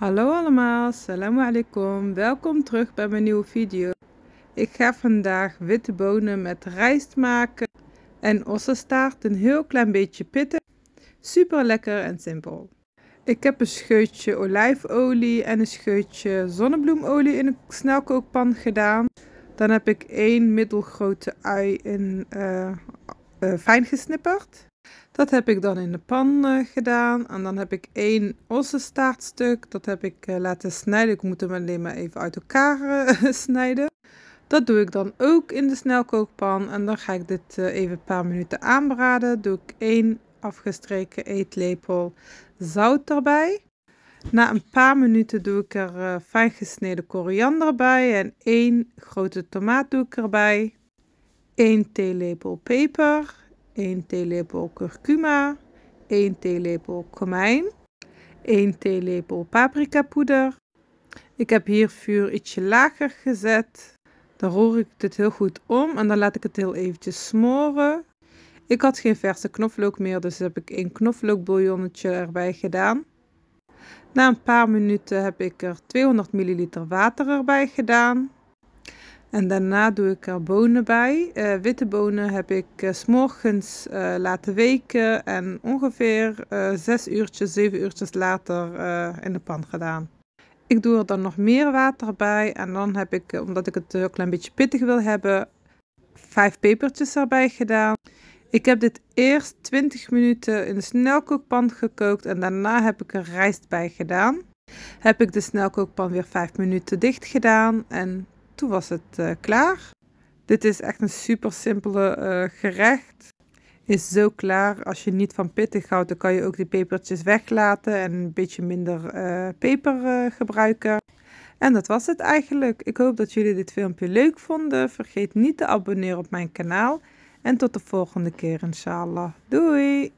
Hallo allemaal, salam alaikum. Welkom terug bij mijn nieuwe video. Ik ga vandaag witte bonen met rijst maken en ossenstaart een heel klein beetje pitten. Super lekker en simpel. Ik heb een scheutje olijfolie en een scheutje zonnebloemolie in een snelkookpan gedaan. Dan heb ik één middelgrote ui in, eh, eh, fijn gesnipperd. Dat heb ik dan in de pan eh, gedaan. En dan heb ik één ossenstaartstuk. Dat heb ik eh, laten snijden. Ik moet hem alleen maar even uit elkaar eh, snijden. Dat doe ik dan ook in de snelkookpan. En dan ga ik dit even een paar minuten aanbraden. Doe ik één afgestreken eetlepel zout erbij. Na een paar minuten doe ik er fijn gesneden koriander bij. En één grote tomaat doe ik erbij. Eén theelepel peper. 1 theelepel curcuma, 1 theelepel komijn, 1 theelepel poeder. Ik heb hier vuur ietsje lager gezet. Dan roer ik dit heel goed om en dan laat ik het heel eventjes smoren. Ik had geen verse knoflook meer, dus heb ik een knoflookbouillonnetje erbij gedaan. Na een paar minuten heb ik er 200 ml water erbij gedaan. En daarna doe ik er bonen bij. Eh, witte bonen heb ik uh, s eh, laten weken en ongeveer 6 uurtjes, 7 uurtjes later in de pan gedaan. Ik doe er dan nog meer water bij en dan heb ik, omdat ik het een klein beetje pittig wil hebben, 5 pepertjes erbij gedaan. Ik heb dit eerst 20 minuten in de snelkookpan gekookt en daarna heb ik er rijst bij gedaan. Heb ik de snelkookpan weer 5 minuten dicht gedaan en toen was het eh, klaar. Dit is echt een super simpele eh, gerecht. Is zo klaar. Als je niet van pittig houdt, dan kan je ook die pepertjes weglaten en een beetje minder eh, peper gebruiken. En dat was het eigenlijk. Ik hoop dat jullie dit filmpje leuk vonden. Vergeet niet te abonneren op mijn kanaal. En tot de volgende keer, inshallah. Doei!